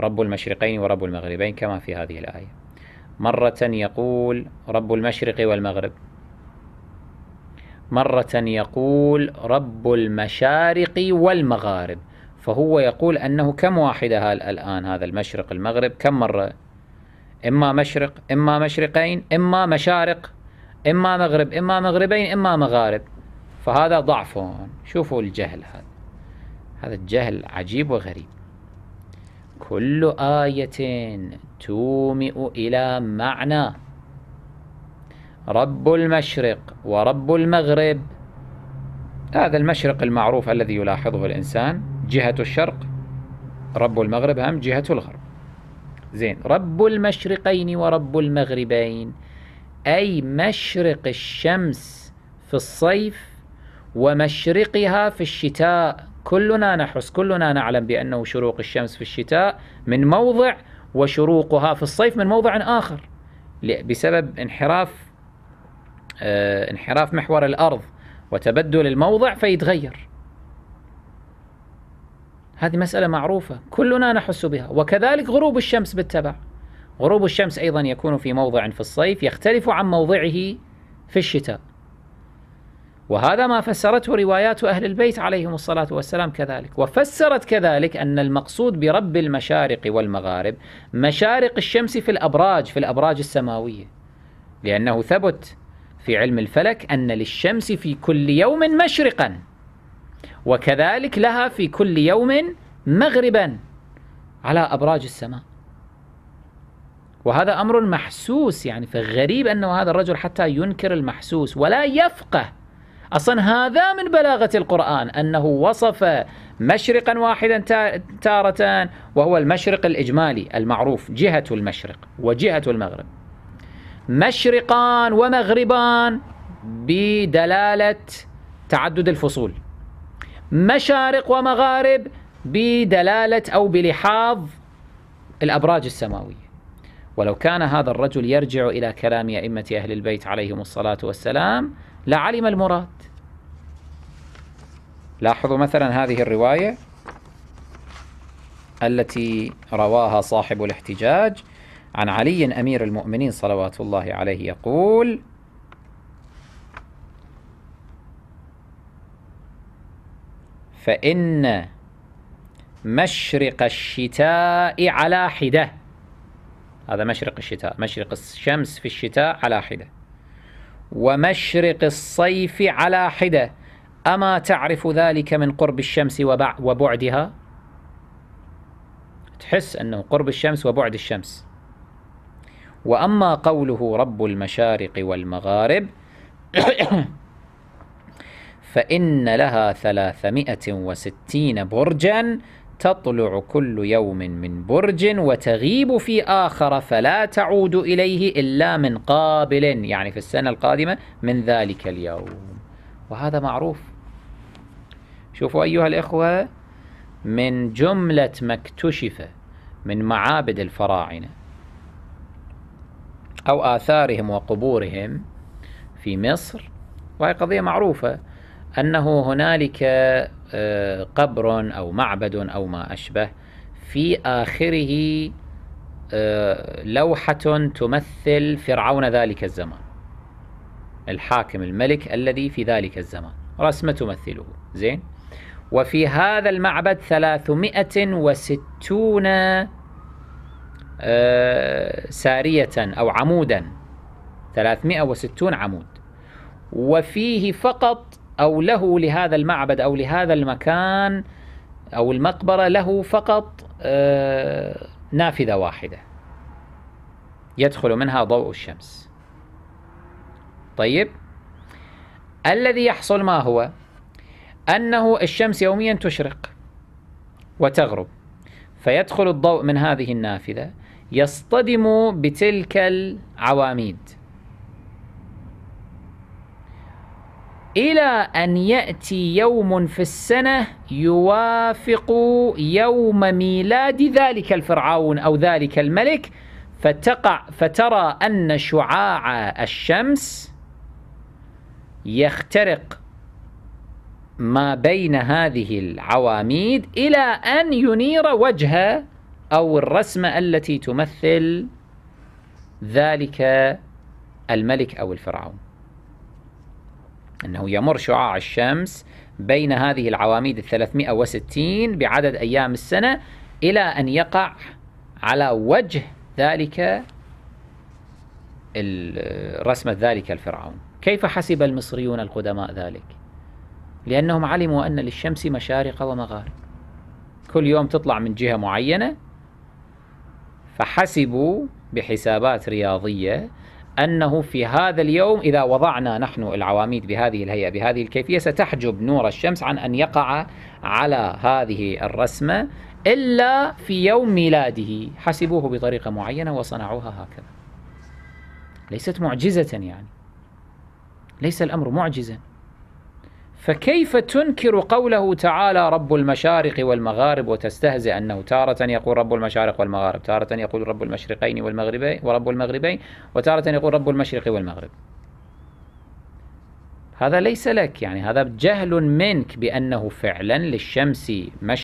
رب المشرقين ورب المغربين كما في هذه الآية مرة يقول رب المشرق والمغرب مرة يقول رب المشارق والمغارب فهو يقول أنه كم واحدة الآن هذا المشرق المغرب كم مرة إما مشرق إما مشرقين إما مشارق إما مغرب إما مغربين إما مغارب فهذا ضعف شوفوا الجهل هذا هذا الجهل عجيب وغريب كل آية تومئ إلى معنى رب المشرق ورب المغرب هذا المشرق المعروف الذي يلاحظه الإنسان جهة الشرق رب المغرب هم جهة الغرب زين رب المشرقين ورب المغربين أي مشرق الشمس في الصيف ومشرقها في الشتاء كلنا نحس كلنا نعلم بأنه شروق الشمس في الشتاء من موضع وشروقها في الصيف من موضع آخر بسبب انحراف آه، انحراف محور الأرض وتبدل الموضع فيتغير هذه مسألة معروفة كلنا نحس بها وكذلك غروب الشمس بالتبع غروب الشمس أيضا يكون في موضع في الصيف يختلف عن موضعه في الشتاء وهذا ما فسرته روايات أهل البيت عليهم الصلاة والسلام كذلك وفسرت كذلك أن المقصود برب المشارق والمغارب مشارق الشمس في الأبراج في الأبراج السماوية لأنه ثبت في علم الفلك أن للشمس في كل يوم مشرقا وكذلك لها في كل يوم مغربا على أبراج السماء وهذا أمر محسوس يعني فغريب أنه هذا الرجل حتى ينكر المحسوس ولا يفقه أصلا هذا من بلاغة القرآن أنه وصف مشرقا واحدا تارة وهو المشرق الإجمالي المعروف جهة المشرق وجهة المغرب مشرقان ومغربان بدلالة تعدد الفصول مشارق ومغارب بدلالة أو بلحاظ الأبراج السماوية ولو كان هذا الرجل يرجع إلى كلام أئمة أهل البيت عليهم الصلاة والسلام لعلم المراد لاحظوا مثلا هذه الرواية التي رواها صاحب الاحتجاج عن علي أمير المؤمنين صلوات الله عليه يقول فإن مشرق الشتاء على حدة هذا مشرق الشتاء مشرق الشمس في الشتاء على حدة ومشرق الصيف على حدة أما تعرف ذلك من قرب الشمس وبعدها تحس أنه قرب الشمس وبعد الشمس وأما قوله رب المشارق والمغارب فإن لها ثلاثمائة وستين برجا تطلع كل يوم من برج وتغيب في آخر فلا تعود إليه إلا من قابل يعني في السنة القادمة من ذلك اليوم وهذا معروف شوفوا أيها الإخوة من جملة ما اكتشف من معابد الفراعنة أو آثارهم وقبورهم في مصر وهي قضية معروفة أنه هنالك آه، قبر أو معبد أو ما أشبه في آخره آه، لوحة تمثل فرعون ذلك الزمان الحاكم الملك الذي في ذلك الزمان رسمة تمثله زين وفي هذا المعبد 360 آه، سارية أو عمودا 360 عمود وفيه فقط أو له لهذا المعبد أو لهذا المكان أو المقبرة له فقط آه، نافذة واحدة يدخل منها ضوء الشمس طيب الذي يحصل ما هو أنه الشمس يوميا تشرق وتغرب فيدخل الضوء من هذه النافذة يصطدم بتلك العواميد إلى أن يأتي يوم في السنة يوافق يوم ميلاد ذلك الفرعون أو ذلك الملك فتقع فترى أن شعاع الشمس يخترق ما بين هذه العواميد إلى أن ينير وجه أو الرسمة التي تمثل ذلك الملك أو الفرعون أنه يمر شعاع الشمس بين هذه العواميد الثلاثمائة 360 بعدد أيام السنة إلى أن يقع على وجه ذلك رسمة ذلك الفرعون كيف حسب المصريون القدماء ذلك؟ لأنهم علموا أن للشمس مشارق ومغارب كل يوم تطلع من جهة معينة فحسبوا بحسابات رياضية أنه في هذا اليوم إذا وضعنا نحن العواميد بهذه الهيئة بهذه الكيفية ستحجب نور الشمس عن أن يقع على هذه الرسمة إلا في يوم ميلاده حسبوه بطريقة معينة وصنعوها هكذا ليست معجزة يعني ليس الأمر معجزاً فكيف تنكر قوله تعالى رب المشارق والمغارب وتستهزئ أنه تارة يقول رب المشارق والمغارب تارة يقول رب المشرقين والمغربين ورب المغربين وتارة يقول رب المشرق والمغرب هذا ليس لك يعني هذا جهل منك بأنه فعلا للشمس مشرق